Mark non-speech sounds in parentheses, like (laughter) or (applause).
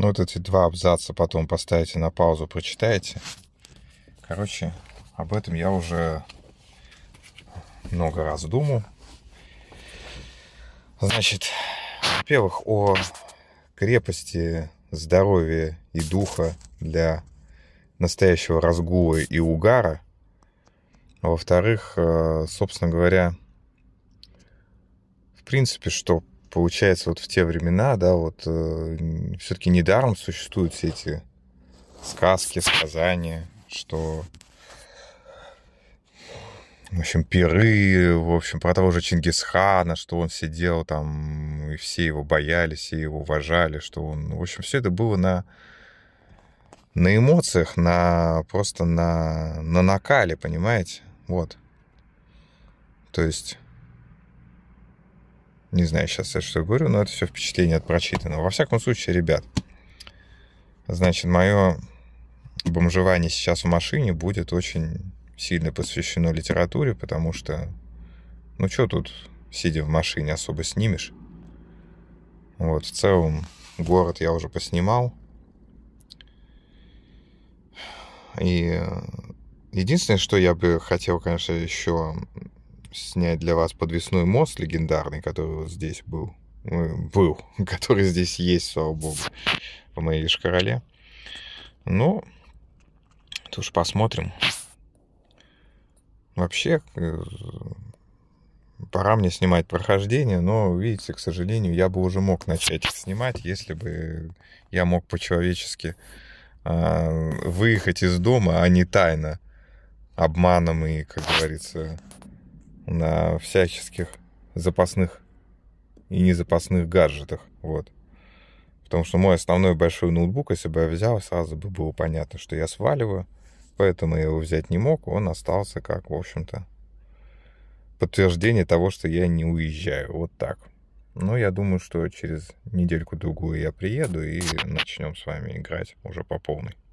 Ну, вот эти два абзаца потом поставите на паузу, прочитаете. Короче, об этом я уже много раз думал. Значит, во-первых, о крепости здоровья и духа для настоящего разгула и угара. Во-вторых, э, собственно говоря, в принципе, что получается, вот в те времена, да, вот э, все-таки недаром существуют все эти сказки, сказания, что в общем, пиры, в общем, про того же Чингисхана, что он сидел там, и все его боялись, и его уважали, что он... В общем, все это было на, на эмоциях, на просто на, на накале, понимаете? Вот. То есть не знаю сейчас, что я говорю, но это все впечатление от прочитанного. Во всяком случае, ребят, значит, мое бомжевание сейчас в машине будет очень сильно посвящено литературе, потому что, ну что тут, сидя в машине, особо снимешь. Вот, в целом, город я уже поснимал. И э, единственное, что я бы хотел, конечно, еще снять для вас подвесной мост легендарный, который вот здесь был, ну, был, (laughs) который здесь есть, слава богу, в моей лишь короле. Ну, тут уж посмотрим. Вообще, э, пора мне снимать прохождение, но, видите, к сожалению, я бы уже мог начать снимать, если бы я мог по-человечески а, выехать из дома, а не тайно, обманом и, как говорится, на всяческих запасных и незапасных гаджетах. Вот. Потому что мой основной большой ноутбук, если бы я взял, сразу бы было понятно, что я сваливаю. Поэтому я его взять не мог, он остался как, в общем-то, подтверждение того, что я не уезжаю. Вот так. Но я думаю, что через недельку-другую я приеду и начнем с вами играть уже по полной.